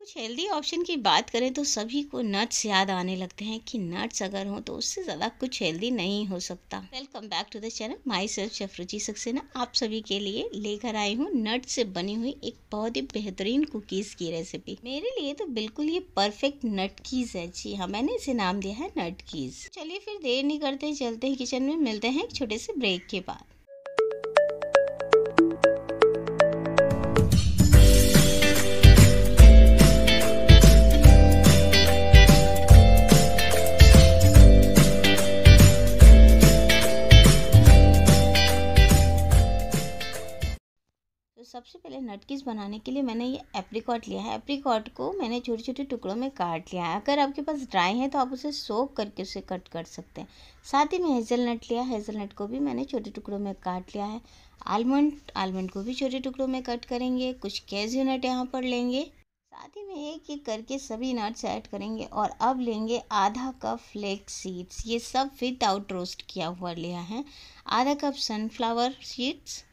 कुछ healthy option की बात करें तो सभी को नट्स याद आने लगते हैं कि नट्स अगर हों तो उससे ज़्यादा कुछ हेल्दी नहीं हो सकता welcome back to the channel my self शेफरुचि Saxena आप सभी के लिए लेकर आई हूँ नट से बनी हुई एक बहुत ही बेहतरीन कुकीज़ की रेसिपी मेरे लिए तो बिल्कुल ये परफेक्ट नट कीज़ है जी हाँ मैंने इसे नाम दिया है नट कीज़ चलिए फिर देर नहीं करते चलते हैं किचन में मिलते हैं एक छोटे से ब्रेक के बाद सबसे पहले नटकिस बनाने के लिए मैंने ये एप्रीकॉट लिया है एप्रीकॉट को मैंने छोटे छोटे टुकड़ों में काट लिया है अगर आपके पास ड्राई है तो आप उसे सोप करके उसे कट कर सकते हैं साथ ही में हेज़लनट लिया हेज़लनट को भी मैंने छोटे टुकड़ों में काट लिया है आलमंड आलमंड को भी छोटे टुकड़ों में कट करेंगे कुछ कैज्यू नट यहाँ पर लेंगे साथ ही में एक एक करके सभी नट्स ऐड करेंगे और अब लेंगे आधा कप फ्लेक्स सीड्स ये सब आउट रोस्ट किया हुआ लिया है आधा कप सनफ्लावर सीड्स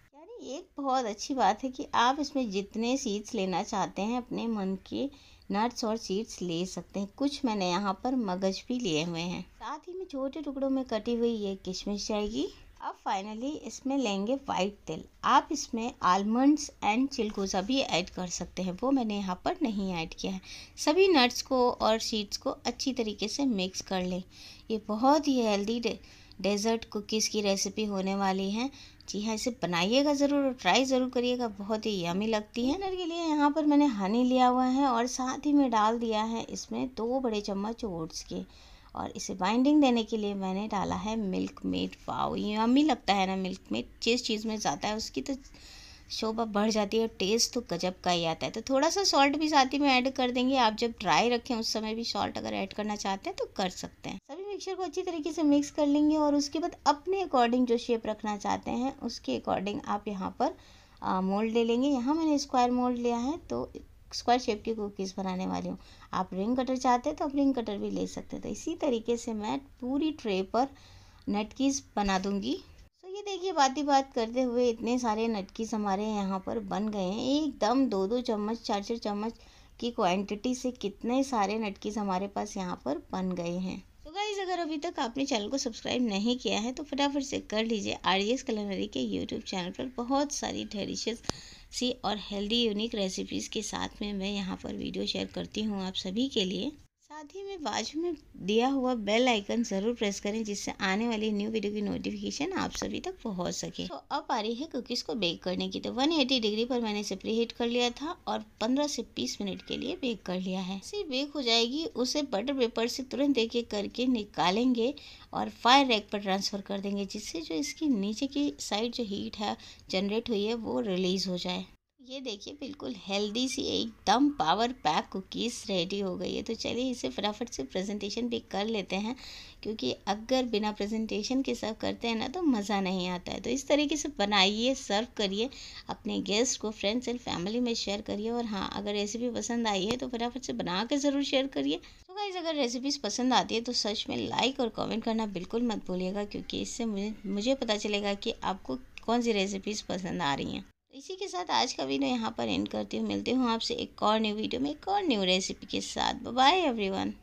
एक बहुत अच्छी बात है कि आप इसमें जितने सीड्स लेना चाहते हैं अपने मन के नट्स और सीड्स ले सकते हैं कुछ मैंने यहाँ पर मगज भी लिए हुए हैं साथ ही में छोटे टुकड़ों में कटी हुई ये किशमिश जाएगी अब फाइनली इसमें लेंगे वाइट तिल आप इसमें आलमंड्स एंड चिलगोज़ा भी ऐड कर सकते हैं वो मैंने यहाँ पर नहीं ऐड किया है सभी नट्स को और सीड्स को अच्छी तरीके से मिक्स कर लें ये बहुत ही हेल्दी डेजर्ट कुकीज़ की रेसिपी होने वाली है जी हाँ इसे बनाइएगा ज़रूर और ट्राई ज़रूर करिएगा बहुत ही यमी लगती है डिनर के लिए यहाँ पर मैंने हनी लिया हुआ है और साथ ही में डाल दिया है इसमें दो बड़े चम्मच ओट्स के और इसे बाइंडिंग देने के लिए मैंने डाला है मिल्क मेड पाव यमी लगता है ना मिल्क मेड जिस चीज़ में ज़्यादा है उसकी तो शोभा बढ़ जाती है और टेस्ट तो गजब का ही आता है तो थोड़ा सा सॉल्ट भी साथ ही में ऐड कर देंगे आप जब ड्राई रखें उस समय भी सॉल्ट अगर ऐड करना चाहते हैं तो कर सकते हैं सभी मिक्सचर को अच्छी तरीके से मिक्स कर लेंगे और उसके बाद अपने अकॉर्डिंग जो शेप रखना चाहते हैं उसके अकॉर्डिंग आप यहाँ पर मोल्ड ले लेंगे यहाँ मैंने स्क्वायर मोल्ड लिया है तो स्क्वायर शेप की कुकीज़ बनाने वाली हूँ आप रिंग कटर चाहते हैं तो आप रिंग कटर भी ले सकते हैं तो इसी तरीके से मैं पूरी ट्रे पर नटकीज़ बना दूंगी तो ये देखिए बात ही बात करते हुए इतने सारे नटकीस हमारे यहाँ पर बन गए हैं एकदम दो दो चम्मच चार चार चम्मच की क्वांटिटी से कितने सारे नटकीस हमारे पास यहाँ पर बन गए हैं अगर अभी तक आपने चैनल को सब्सक्राइब नहीं किया है तो फटाफट से कर लीजिए आर एस कलनरी के यूट्यूब चैनल पर बहुत सारी डेलीशियस सी और हेल्दी यूनिक रेसिपीज़ के साथ में मैं यहाँ पर वीडियो शेयर करती हूँ आप सभी के लिए साथ ही में बाजू में दिया हुआ बेल आइकन ज़रूर प्रेस करें जिससे आने वाली न्यू वीडियो की नोटिफिकेशन आप सभी तक पहुंच सके तो अब आ रही है कुकीज़ को बेक करने की तो 180 डिग्री पर मैंने इसे प्री हीट कर लिया था और 15 से 20 मिनट के लिए बेक कर लिया है इसे बेक हो जाएगी उसे बटर पेपर से तुरंत एक एक करके निकालेंगे और फायर रैक पर ट्रांसफ़र कर देंगे जिससे जो इसकी नीचे की साइड जो हीट है जनरेट हुई है वो रिलीज़ हो जाए ये देखिए बिल्कुल हेल्दी सी एकदम पावर पैक कुकीज़ रेडी हो गई है तो चलिए इसे फटाफट से प्रेजेंटेशन भी कर लेते हैं क्योंकि अगर बिना प्रेजेंटेशन के सर्व करते हैं ना तो मज़ा नहीं आता है तो इस तरीके से बनाइए सर्व करिए अपने गेस्ट को फ्रेंड्स एंड फैमिली में शेयर करिए और हाँ अगर रेसिपी पसंद आई है तो फटाफट से बना के ज़रूर शेयर करिए तो गाइज अगर रेसिपीज़ पसंद आती है तो सच में लाइक और कॉमेंट करना बिल्कुल मत भूलिएगा क्योंकि इससे मुझे मुझे पता चलेगा कि आपको कौन सी रेसिपीज़ पसंद आ रही हैं इसी के साथ आज का वीडियो यहाँ पर एंड करती हूँ मिलती हूँ आपसे एक और न्यू वीडियो में एक और न्यू रेसिपी के साथ बाय एवरीवन